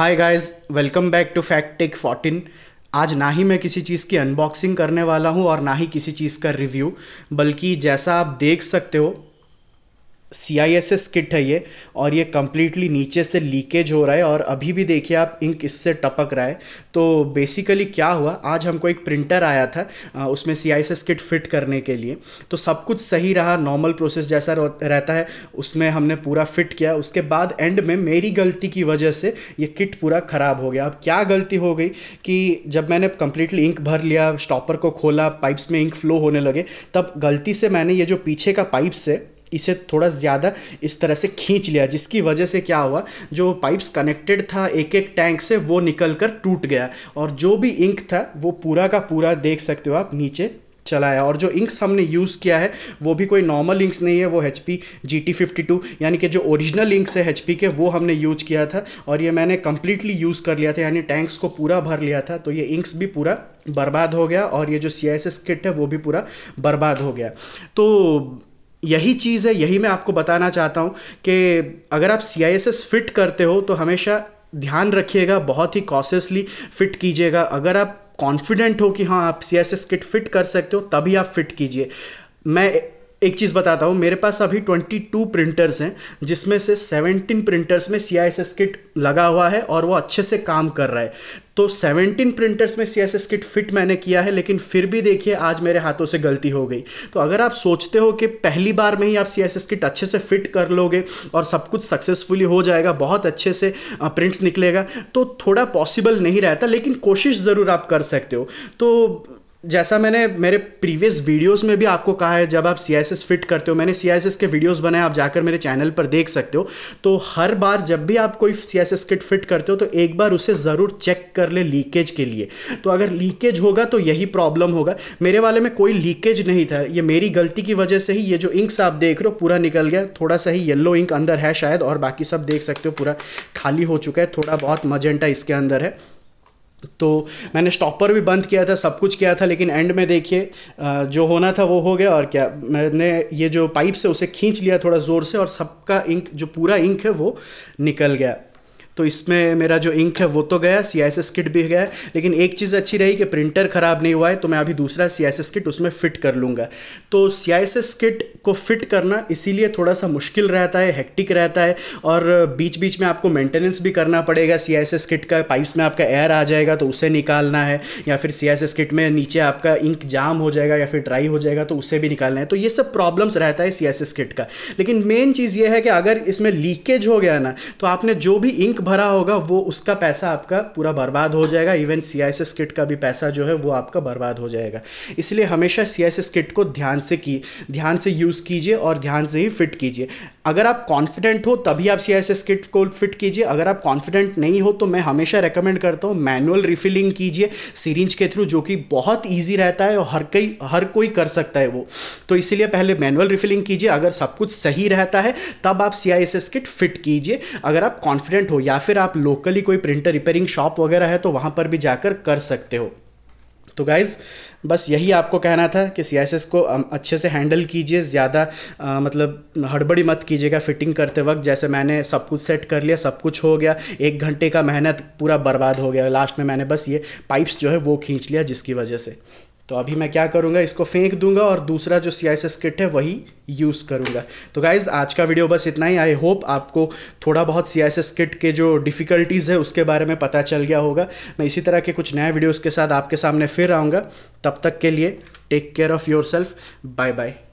hi guys welcome back to Fact Tech fourteen आज ना ही मैं किसी चीज़ की अनबॉक्सिंग करने वाला हूँ और ना ही किसी चीज़ का रिव्यू बल्कि जैसा आप देख सकते हो C I S S kit है ये और ये कम्प्लीटली नीचे से लीकेज हो रहा है और अभी भी देखिए आप इंक इससे टपक रहा है तो बेसिकली क्या हुआ आज हमको एक प्रिंटर आया था उसमें C I S S kit fit करने के लिए तो सब कुछ सही रहा नॉर्मल प्रोसेस जैसा रहता है उसमें हमने पूरा फिट किया उसके बाद एंड में मेरी गलती की वजह से ये किट पूरा ख़राब हो गया अब क्या गलती हो गई कि जब मैंने कम्प्लीटली इंक भर लिया स्टॉपर को खोला पाइप्स में इंक फ्लो होने लगे तब गलती से मैंने ये जो पीछे का पाइप्स है इसे थोड़ा ज़्यादा इस तरह से खींच लिया जिसकी वजह से क्या हुआ जो पाइप्स कनेक्टेड था एक एक टैंक से वो निकल कर टूट गया और जो भी इंक था वो पूरा का पूरा देख सकते हो आप नीचे चलाया और जो इंक्स हमने यूज़ किया है वो भी कोई नॉर्मल इंक्स नहीं है वो H P G T fifty two यानी कि जो ओरिजिनल इंक्स है एच पी के वो हमने यूज किया था और ये मैंने कम्प्लीटली यूज़ कर लिया था यानी टैंक्स को पूरा भर लिया था तो ये इंक्स भी पूरा बर्बाद हो गया और ये जो C I S S kit है वो भी पूरा बर्बाद हो गया तो यही चीज़ है यही मैं आपको बताना चाहता हूँ कि अगर आप सी फिट करते हो तो हमेशा ध्यान रखिएगा बहुत ही कॉशियसली फिट कीजिएगा अगर आप कॉन्फिडेंट हो कि हाँ आप सी किट फिट कर सकते हो तभी आप फिट कीजिए मैं एक चीज़ बताता हूँ मेरे पास अभी 22 प्रिंटर्स हैं जिसमें से 17 प्रिंटर्स में सी आई किट लगा हुआ है और वो अच्छे से काम कर रहा है तो 17 प्रिंटर्स में सी आई किट फिट मैंने किया है लेकिन फिर भी देखिए आज मेरे हाथों से गलती हो गई तो अगर आप सोचते हो कि पहली बार में ही आप सी आई किट अच्छे से फिट कर लोगे और सब कुछ सक्सेसफुली हो जाएगा बहुत अच्छे से प्रिंट्स निकलेगा तो थोड़ा पॉसिबल नहीं रहता लेकिन कोशिश ज़रूर आप कर सकते हो तो जैसा मैंने मेरे प्रीवियस वीडियोस में भी आपको कहा है जब आप सी फिट करते हो मैंने सी के वीडियोस बनाए आप जाकर मेरे चैनल पर देख सकते हो तो हर बार जब भी आप कोई सी किट फिट करते हो तो एक बार उसे ज़रूर चेक कर ले लीकेज के लिए तो अगर लीकेज होगा तो यही प्रॉब्लम होगा मेरे वाले में कोई लीकेज नहीं था ये मेरी गलती की वजह से ही ये जो इंक्स आप देख रहे हो पूरा निकल गया थोड़ा सा ही येल्लो इंक अंदर है शायद और बाकी सब देख सकते हो पूरा खाली हो चुका है थोड़ा बहुत मजेंटा इसके अंदर है तो मैंने स्टॉपर भी बंद किया था सब कुछ किया था लेकिन एंड में देखिए जो होना था वो हो गया और क्या मैंने ये जो पाइप से उसे खींच लिया थोड़ा ज़ोर से और सबका इंक जो पूरा इंक है वो निकल गया तो इसमें मेरा जो इंक है वो तो गया सी एस एस किट भी गया लेकिन एक चीज़ अच्छी रही कि प्रिंटर ख़राब नहीं हुआ है तो मैं अभी दूसरा सी एस एस किट उसमें फ़िट कर लूँगा तो सी एस एस किट को फिट करना इसीलिए थोड़ा सा मुश्किल रहता है हेक्टिक रहता है और बीच बीच में आपको मेंटेनेंस भी करना पड़ेगा सी किट का पाइप्स में आपका एयर आ जाएगा तो उसे निकालना है या फिर सी किट में नीचे आपका इंक जाम हो जाएगा या फिर ड्राई हो जाएगा तो उसे भी निकालना है तो ये सब प्रॉब्लम्स रहता है सी किट का लेकिन मेन चीज़ ये है कि अगर इसमें लीकेज हो गया ना तो आपने जो भी इंक भरा होगा वो उसका पैसा आपका पूरा बर्बाद हो जाएगा इवन सी आई किट का भी पैसा जो है वो आपका बर्बाद हो जाएगा इसलिए हमेशा सी आई किट को ध्यान से की ध्यान से यूज़ कीजिए और ध्यान से ही फिट कीजिए अगर आप कॉन्फिडेंट हो तभी आप सी आई किट को फिट कीजिए अगर आप कॉन्फिडेंट नहीं हो तो मैं हमेशा रेकमेंड करता हूँ मैनुअल रिफिलिंग कीजिए सीरेंज के थ्रू जो कि बहुत ईजी रहता है और हर कई हर कोई कर सकता है वो तो इसीलिए पहले मैनुअल रिफिलिंग कीजिए अगर सब कुछ सही रहता है तब आप सी आई किट फिट कीजिए अगर आप कॉन्फिडेंट हो या फिर आप लोकली कोई प्रिंटर रिपेयरिंग शॉप वगैरह है तो वहाँ पर भी जाकर कर सकते हो तो गाइज़ बस यही आपको कहना था कि सी को अच्छे से हैंडल कीजिए ज़्यादा मतलब हड़बड़ी मत कीजिएगा फिटिंग करते वक्त जैसे मैंने सब कुछ सेट कर लिया सब कुछ हो गया एक घंटे का मेहनत पूरा बर्बाद हो गया लास्ट में मैंने बस ये पाइप्स जो है वो खींच लिया जिसकी वजह से तो अभी मैं क्या करूँगा इसको फेंक दूंगा और दूसरा जो सी आई किट है वही यूज़ करूँगा तो गाइज़ आज का वीडियो बस इतना ही आई होप आपको थोड़ा बहुत सी आई किट के जो डिफ़िकल्टीज़ है उसके बारे में पता चल गया होगा मैं इसी तरह के कुछ नए वीडियोज़ के साथ आपके सामने फिर आऊँगा तब तक के लिए take care of yourself bye bye